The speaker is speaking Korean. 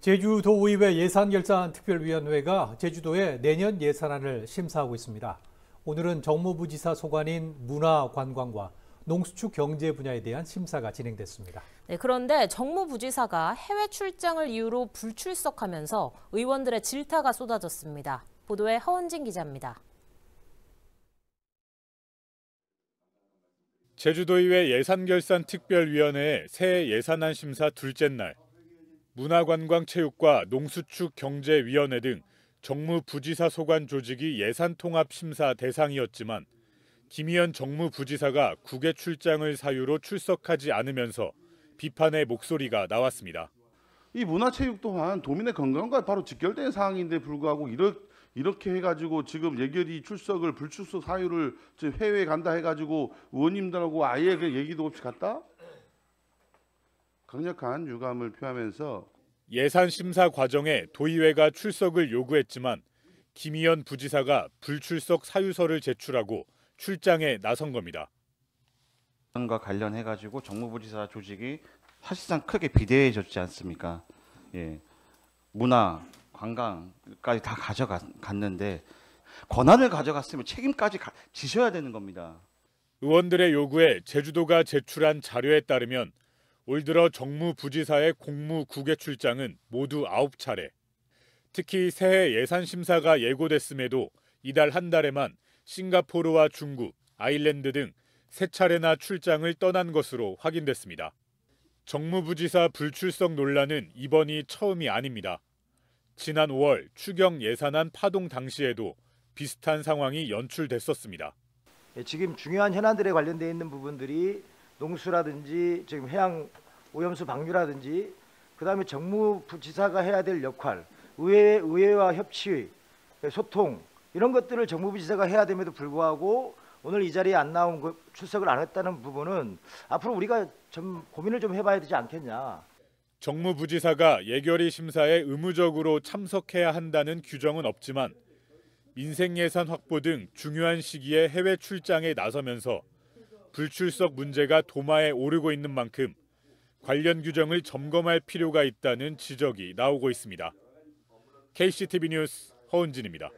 제주도의회 예산결산특별위원회가 제주도의 내년 예산안을 심사하고 있습니다. 오늘은 정무부 지사 소관인 문화관광과 농수축 경제 분야에 대한 심사가 진행됐습니다. 네, 그런데 정무부지사가 해외 출장을 이유로 불출석하면서 의원들의 질타가 쏟아졌습니다. 보도에 허은진 기자입니다. 제주도의회 예산결산특별위원회의 새 예산안 심사 둘째 날 문화관광체육과 농수축경제위원회 등 정무부지사 소관 조직이 예산통합심사 대상이었지만 김희연 정무부지사가 국외 출장을 사유로 출석하지 않으면서 비판의 목소리가 나왔습니다. 이 문화체육 또한 도민의 건강과 바로 직결된 사항인데 불구하고 이렇 이렇게 해가지고 지금 예결이 출석을 불출석 사유를 해외에 간다 해가지고 의원님들하고 아예 그 얘기도 없이 갔다? 강력한 유감을 표하면서 예산 심사 과정에 도의회가 출석을 요구했지만 김희연 부지사가 불출석 사유서를 제출하고 출장에 나선 겁니다. 과 관련해 가지고 정무부지사 조직이 사실상 크게 비대해졌지 않습니까? 예. 문화, 관광까지 다 가져갔는데 권한을 가져갔으면 책임까지 지셔야 되는 겁니다. 의원들의 요구에 제주도가 제출한 자료에 따르면 올 들어 정무부지사의 공무 국외 출장은 모두 9차례. 특히 새해 예산 심사가 예고됐음에도 이달 한 달에만 싱가포르와 중국, 아일랜드 등 세 차례나 출장을 떠난 것으로 확인됐습니다. 정무부지사 불출석 논란은 이번이 처음이 아닙니다. 지난 5월 추경 예산안 파동 당시에도 비슷한 상황이 연출됐었습니다. 예, 지금 중요한 현안들에 관련돼 있는 부분들이 농수라든지 지금 해양 오염수 방류라든지 그다음에 정무부지사가 해야 될 역할, 의회 의회와 협치, 소통 이런 것들을 정무부지사가 해야 됨에도 불구하고 오늘 이 자리에 안 나온 거, 출석을 안 했다는 부분은 앞으로 우리가 좀 고민을 좀 해봐야 되지 않겠냐. 정무부지사가 예결위 심사에 의무적으로 참석해야 한다는 규정은 없지만 민생 예산 확보 등 중요한 시기에 해외 출장에 나서면서 불출석 문제가 도마에 오르고 있는 만큼 관련 규정을 점검할 필요가 있다는 지적이 나오고 있습니다. KCTV 뉴스 허은진입니다.